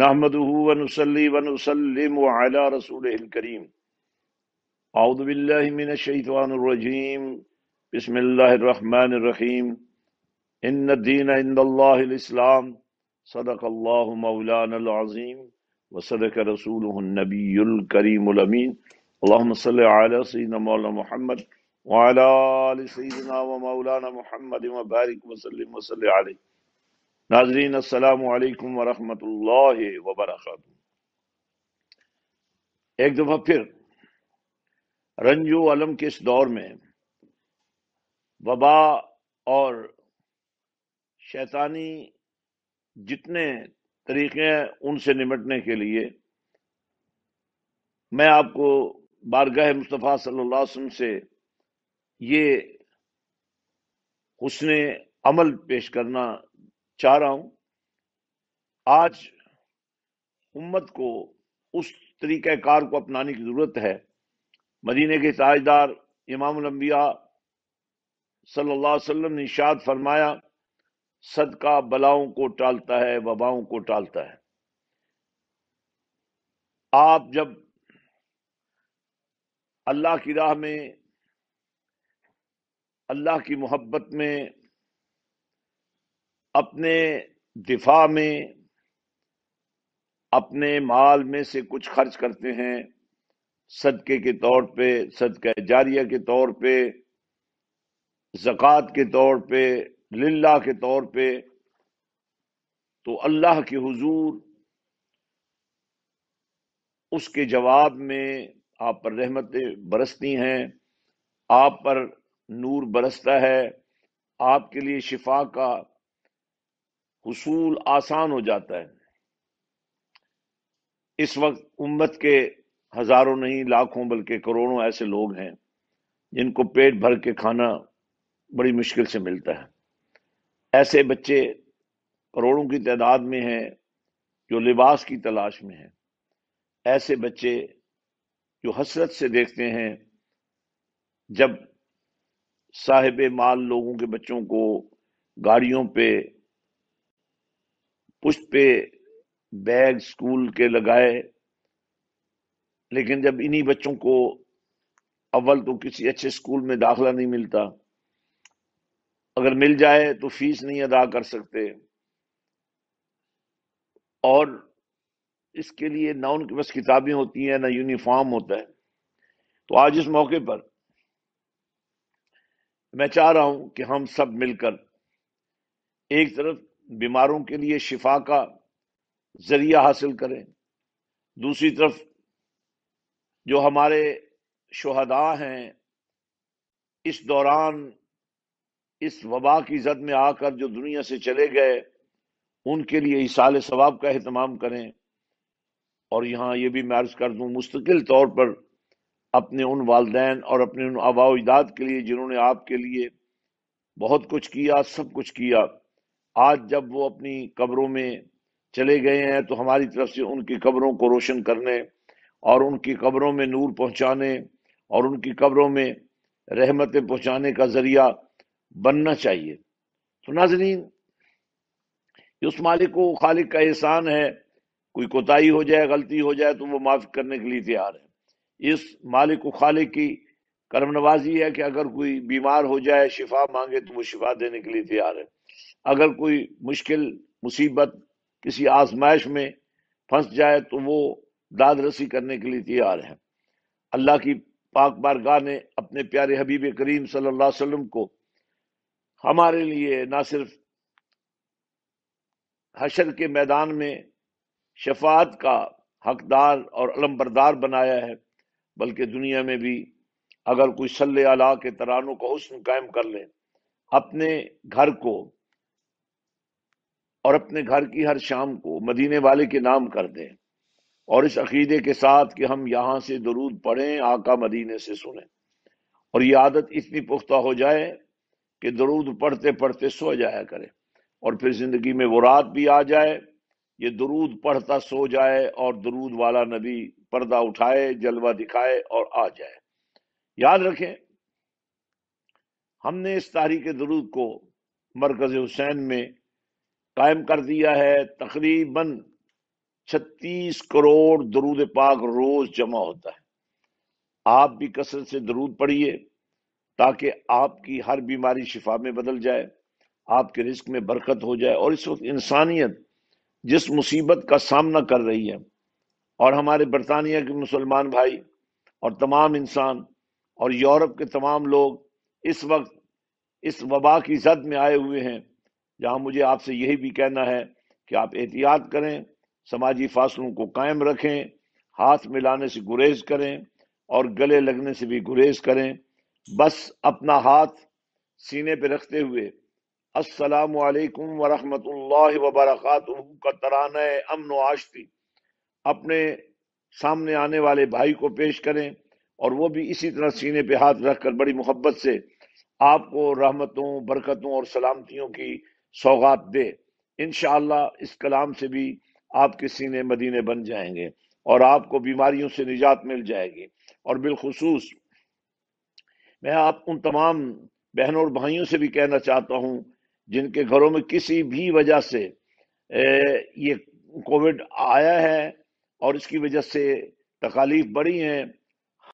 नहमद वनसली वनसलम अला रसूल करीम आउदबिल्लिन शहीदवानरजीम बसमीम इन दीन इंदल्लाम सदक अल्लाह मौलानज़ीम व सदक रसूलनबीकरीमीन अल्लाम मौलाना महमद वाल सईदना व मौलाना महमद वबारक वसलम वसल नाजरीन असलकम वरम वबरक एक दफ़ा फिर रंजो के इस दौर में वबा और शैतानी जितने तरीक़े हैं उनसे निमटने के लिए मैं आपको बारगाह मुस्तफ़ा सल्ला वसम से ये हुसन अमल पेश करना चाह रहा हूं आज उम्मत को उस तरीक़ार को अपनाने की ज़रूरत है मदीने के ताजदार इमामबिया अलैहि वसल्लम ने इशाद फरमाया सदका बलाओं को टालता है वबाओं को टालता है आप जब अल्लाह की राह में अल्लाह की मोहब्बत में अपने दिफा में अपने माल में से कुछ खर्च करते हैं सदके के तौर पे सदका जारिया के तौर पे जक़ात के तौर पे लिल्ला के तौर पे तो अल्लाह के हुजूर उसके जवाब में आप पर रहमतें बरसती हैं आप पर नूर बरसता है आपके लिए शिफा का उसूल आसान हो जाता है इस वक्त उम्मत के हजारों नहीं लाखों बल्कि करोड़ों ऐसे लोग हैं जिनको पेट भर के खाना बड़ी मुश्किल से मिलता है ऐसे बच्चे करोड़ों की तादाद में हैं जो लिबास की तलाश में हैं ऐसे बच्चे जो हसरत से देखते हैं जब साहिब माल लोगों के बच्चों को गाड़ियों पे पुष्ट पे बैग स्कूल के लगाए लेकिन जब इन्हीं बच्चों को अव्वल तो किसी अच्छे स्कूल में दाखला नहीं मिलता अगर मिल जाए तो फीस नहीं अदा कर सकते और इसके लिए ना उनके पास किताबें होती हैं ना यूनिफॉर्म होता है तो आज इस मौके पर मैं चाह रहा हूं कि हम सब मिलकर एक तरफ बीमारों के लिए शिफा का जरिया हासिल करें दूसरी तरफ जो हमारे शहदा हैं इस दौरान इस वबा की जद में आकर जो दुनिया से चले गए उनके लिए इसाल सवाब का अहतमाम करें और यहाँ ये भी मैर्ज कर दूँ मुस्तकिल तौर पर अपने उन वालदेन और अपने उन आबाजाद के लिए जिन्होंने आपके लिए बहुत कुछ किया सब कुछ किया आज जब वो अपनी कब्रों में चले गए हैं तो हमारी तरफ से उनकी कब्रों को रोशन करने और उनकी कब्रों में नूर पहुंचाने और उनकी कब्रों में रहमतें पहुंचाने का जरिया बनना चाहिए तो नाजरीन उस मालिक को खालिक का एहसान है कोई कोताही हो जाए गलती हो जाए तो वो माफ़ करने के लिए तैयार है इस मालिक को खालिक की करमनवाज़ी है कि अगर कोई बीमार हो जाए शिफा मांगे तो वो शिफा देने के लिए तैयार है अगर कोई मुश्किल मुसीबत किसी आजमाइश में फंस जाए तो वो दाद रसी करने के लिए तैयार है अल्लाह की पाक बारगाह ने अपने प्यारे हबीब करीम सल्लल्लाहु अलैहि वसल्लम को हमारे लिए ना सिर्फ हशर के मैदान में शफात का हकदार और अलम्बरदार बनाया है बल्कि दुनिया में भी अगर कोई सल अला के तरानों का हुस्न कायम कर ले अपने घर को और अपने घर की हर शाम को मदीने वाले के नाम कर दें और इस अकीदे के साथ कि हम यहाँ से दरूद पढ़ें आका मदीने से सुने और ये आदत इतनी पुख्ता हो जाए कि दरूद पढ़ते पढ़ते सो जाया करें और फिर ज़िंदगी में वो रात भी आ जाए ये दरूद पढ़ता सो जाए और दरूद वाला नबी पर्दा उठाए जलवा दिखाए और आ जाए याद रखें हमने इस तारीख दरूद को मरकज हुसैन में कायम कर दिया है तकरीबन 36 करोड़ दरूद पाक रोज जमा होता है आप भी कसरत से दरूद पढ़िए ताकि आपकी हर बीमारी शिफा में बदल जाए आपके रिस्क में बरकत हो जाए और इस वक्त इंसानियत जिस मुसीबत का सामना कर रही है और हमारे बरतानिया के मुसलमान भाई और तमाम इंसान और यूरोप के तमाम लोग इस वक्त इस वबा की जद में आए हुए हैं जहां मुझे आपसे यही भी कहना है कि आप एहतियात करें समाजी फासलों को कायम रखें हाथ मिलाने से गुरेज करें और गले लगने से भी गुरेज करें बस अपना हाथ सीने पर रखते हुए असलम वालेकुम वरहमतुल्लाहि का तराना अमन आशती अपने सामने आने वाले भाई को पेश करें और वो भी इसी तरह सीने पे हाथ रखकर बड़ी मोहब्बत से आपको रहमतों बरकतों और सलामतियों की सौगात दे इन इस कलाम से भी आपके सीने मदीने बन जाएंगे और आपको बीमारियों से निजात मिल जाएगी और बिलखसूस मैं आप उन तमाम बहनों और भाइयों से भी कहना चाहता हूँ जिनके घरों में किसी भी वजह से ये कोविड आया है और इसकी वजह से तकालीफ बढ़ी हैं